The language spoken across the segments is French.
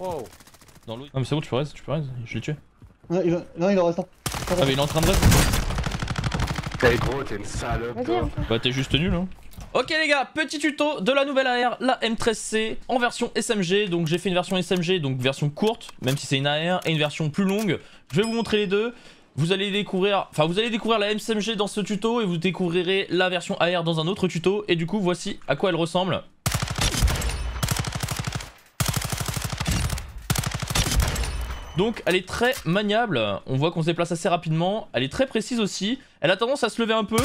Wow. Non, ah, mais c'est bon, tu peux tu je l'ai tué. Non, il, en reste un. Ah, mais il est en train de T'es gros, t'es une salope. Bah, t'es juste nul, hein. Ok les gars, petit tuto de la nouvelle AR, la M13C en version SMG. Donc j'ai fait une version SMG, donc version courte, même si c'est une AR, et une version plus longue. Je vais vous montrer les deux. Vous allez découvrir, enfin vous allez découvrir la SMG dans ce tuto et vous découvrirez la version AR dans un autre tuto. Et du coup voici à quoi elle ressemble. Donc elle est très maniable, on voit qu'on se déplace assez rapidement, elle est très précise aussi, elle a tendance à se lever un peu,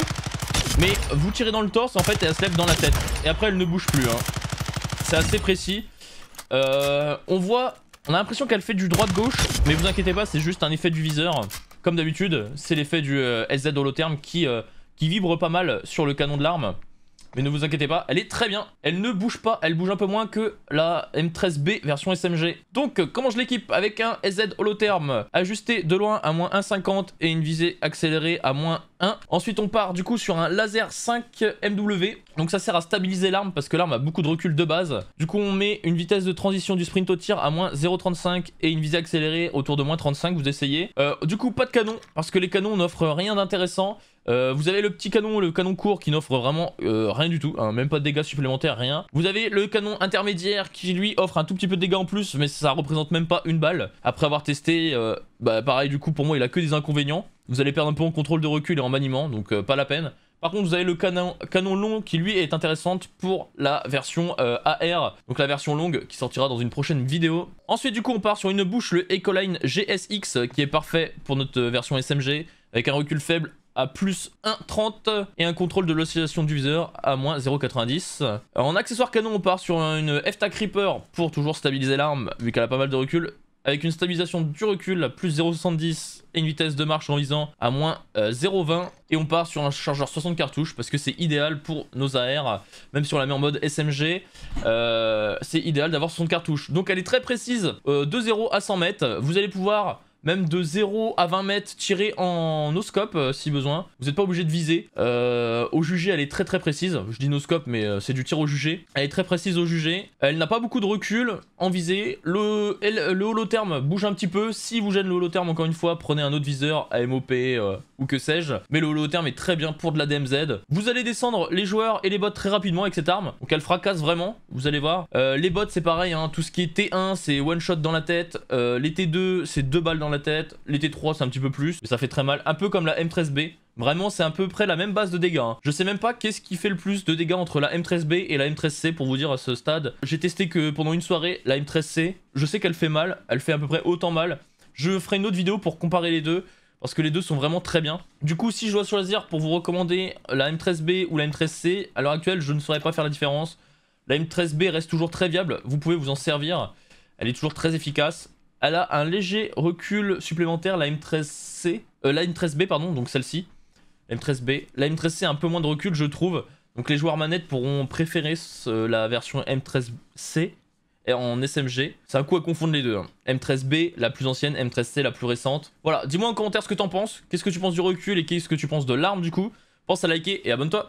mais vous tirez dans le torse en fait et elle se lève dans la tête. Et après elle ne bouge plus, hein. c'est assez précis. Euh, on voit, on a l'impression qu'elle fait du droit-gauche, mais vous inquiétez pas, c'est juste un effet du viseur. Comme d'habitude, c'est l'effet du euh, SZ terme euh, qui vibre pas mal sur le canon de l'arme. Mais ne vous inquiétez pas, elle est très bien. Elle ne bouge pas, elle bouge un peu moins que la M13B version SMG. Donc, euh, comment je l'équipe Avec un SZ holotherme ajusté de loin à moins 1,50 et une visée accélérée à moins Ensuite, on part du coup sur un laser 5 MW. Donc ça sert à stabiliser l'arme parce que l'arme a beaucoup de recul de base. Du coup, on met une vitesse de transition du sprint au tir à moins 0,35 et une visée accélérée autour de moins 35, vous essayez. Euh, du coup, pas de canon parce que les canons n'offrent rien d'intéressant. Euh, vous avez le petit canon, le canon court qui n'offre vraiment euh, rien du tout, hein. même pas de dégâts supplémentaires, rien. Vous avez le canon intermédiaire qui lui offre un tout petit peu de dégâts en plus, mais ça représente même pas une balle. Après avoir testé, bah pareil du coup pour moi il a que des inconvénients. Vous allez perdre un peu en contrôle de recul et en maniement, donc euh, pas la peine. Par contre, vous avez le canon, canon long qui, lui, est intéressante pour la version euh, AR, donc la version longue qui sortira dans une prochaine vidéo. Ensuite, du coup, on part sur une bouche, le Ecoline GSX, euh, qui est parfait pour notre version SMG, avec un recul faible à plus 1,30 et un contrôle de l'oscillation du viseur à moins 0,90. En accessoire canon, on part sur une FTA Creeper pour toujours stabiliser l'arme, vu qu'elle a pas mal de recul avec une stabilisation du recul à plus 0,70 et une vitesse de marche en visant à moins 0,20. Euh, et on part sur un chargeur 60 cartouches parce que c'est idéal pour nos AR, même si on la met en mode SMG, euh, c'est idéal d'avoir 60 cartouches. Donc elle est très précise, euh, de 0 à 100 mètres, vous allez pouvoir même de 0 à 20 mètres, tiré en noscope euh, si besoin. Vous n'êtes pas obligé de viser. Euh, au jugé, elle est très très précise. Je dis noscope, mais euh, c'est du tir au jugé. Elle est très précise au jugé. Elle n'a pas beaucoup de recul en visée. Le, le holotherme bouge un petit peu. Si vous gênez le holotherme, encore une fois, prenez un autre viseur, AMOP ou que sais-je. Mais le holotherme est très bien pour de la DMZ. Vous allez descendre les joueurs et les bots très rapidement avec cette arme. Donc elle fracasse vraiment, vous allez voir. les bots, c'est pareil. Hein. Tout ce qui est T1, c'est one shot dans la tête. les T2, c'est deux balles dans la tête. Les T3, c'est un petit peu plus, mais ça fait très mal. Un peu comme la M13B. Vraiment, c'est à peu près la même base de dégâts. Hein. Je sais même pas qu'est-ce qui fait le plus de dégâts entre la M13B et la M13C pour vous dire à ce stade. J'ai testé que pendant une soirée, la M13C, je sais qu'elle fait mal. Elle fait à peu près autant mal. Je ferai une autre vidéo pour comparer les deux parce que les deux sont vraiment très bien. Du coup, si je dois choisir pour vous recommander la M13B ou la M13C, à l'heure actuelle, je ne saurais pas faire la différence. La M13B reste toujours très viable, vous pouvez vous en servir, elle est toujours très efficace. Elle a un léger recul supplémentaire, la M13C, euh, la M13B, pardon, donc celle-ci. La M13B. La M13C a un peu moins de recul, je trouve. Donc les joueurs manettes pourront préférer la version M13C en SMG. C'est un coup à confondre les deux. Hein. M13B, la plus ancienne, M13C, la plus récente. Voilà, dis-moi en commentaire ce que t'en penses. Qu'est-ce que tu penses du recul et qu'est-ce que tu penses de l'arme du coup Pense à liker et abonne-toi.